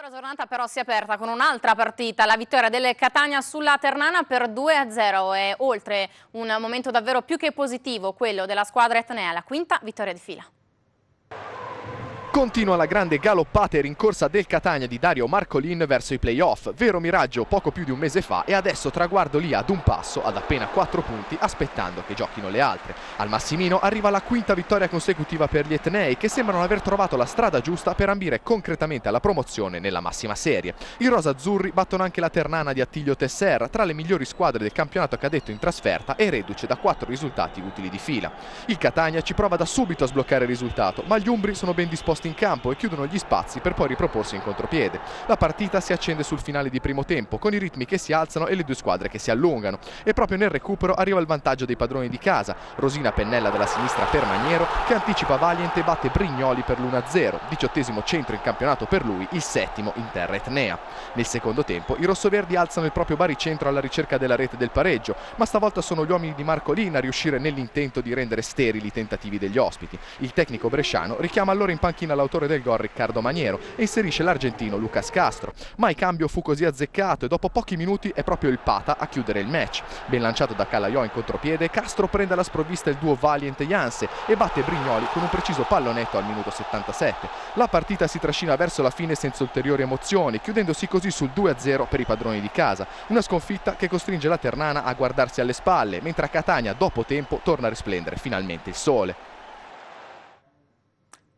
la giornata però si è aperta con un'altra partita, la vittoria del Catania sulla Ternana per 2-0 e oltre un momento davvero più che positivo quello della squadra etnea, la quinta vittoria di fila. Continua la grande galoppata e rincorsa del Catania di Dario Marcolin verso i playoff, vero miraggio poco più di un mese fa e adesso traguardo lì ad un passo, ad appena 4 punti, aspettando che giochino le altre. Al Massimino arriva la quinta vittoria consecutiva per gli Etnei che sembrano aver trovato la strada giusta per ambire concretamente alla promozione nella massima serie. I rosa azzurri battono anche la Ternana di Attilio Tesserra, tra le migliori squadre del campionato cadetto in trasferta e reduce da 4 risultati utili di fila. Il Catania ci prova da subito a sbloccare il risultato, ma gli Umbri sono ben disposti posti in campo e chiudono gli spazi per poi riproporsi in contropiede. La partita si accende sul finale di primo tempo, con i ritmi che si alzano e le due squadre che si allungano. E proprio nel recupero arriva il vantaggio dei padroni di casa. Rosina Pennella dalla sinistra per Maniero, che anticipa Valiente e batte Brignoli per l'1-0. Diciottesimo centro in campionato per lui, il settimo in terra etnea. Nel secondo tempo i rossoverdi alzano il proprio baricentro alla ricerca della rete del pareggio, ma stavolta sono gli uomini di Marcolina a riuscire nell'intento di rendere sterili i tentativi degli ospiti. Il tecnico bresciano richiama allora in panchina avvicina l'autore del gol Riccardo Maniero e inserisce l'argentino Lucas Castro. Ma il cambio fu così azzeccato e dopo pochi minuti è proprio il Pata a chiudere il match. Ben lanciato da Calaiò in contropiede, Castro prende alla sprovvista il duo Valiente Janse e batte Brignoli con un preciso pallonetto al minuto 77. La partita si trascina verso la fine senza ulteriori emozioni, chiudendosi così sul 2-0 per i padroni di casa. Una sconfitta che costringe la Ternana a guardarsi alle spalle, mentre a Catania dopo tempo torna a risplendere finalmente il sole.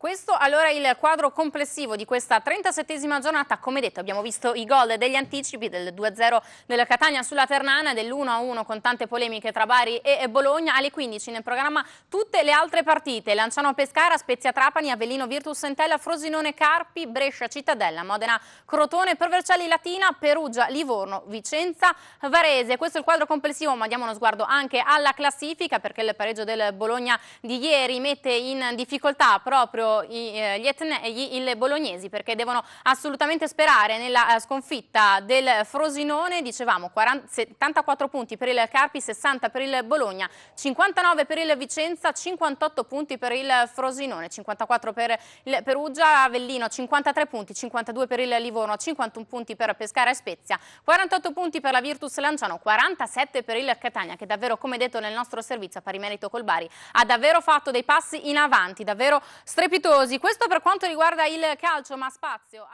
Questo allora è il quadro complessivo di questa 37esima giornata, come detto abbiamo visto i gol degli anticipi del 2-0 della Catania sulla Ternana, dell'1-1 con tante polemiche tra Bari e Bologna, alle 15 nel programma tutte le altre partite, Lanciano Pescara, Spezia Trapani, Avellino Virtus Sentella, Frosinone Carpi, Brescia Cittadella, Modena Crotone, Pervercelli Latina, Perugia, Livorno, Vicenza, Varese. Questo è il quadro complessivo ma diamo uno sguardo anche alla classifica perché il pareggio del Bologna di ieri mette in difficoltà proprio contro eh, il bolognesi perché devono assolutamente sperare nella eh, sconfitta del Frosinone, dicevamo 40, 74 punti per il Carpi, 60 per il Bologna, 59 per il Vicenza, 58 punti per il Frosinone, 54 per il Perugia, Avellino 53 punti, 52 per il Livorno, 51 punti per Pescara e Spezia, 48 punti per la Virtus Lanciano, 47 per il Catania che davvero come detto nel nostro servizio a pari merito col Bari ha davvero fatto dei passi in avanti, davvero strepitosi sospiritosi. Questo per quanto riguarda il calcio, ma spazio.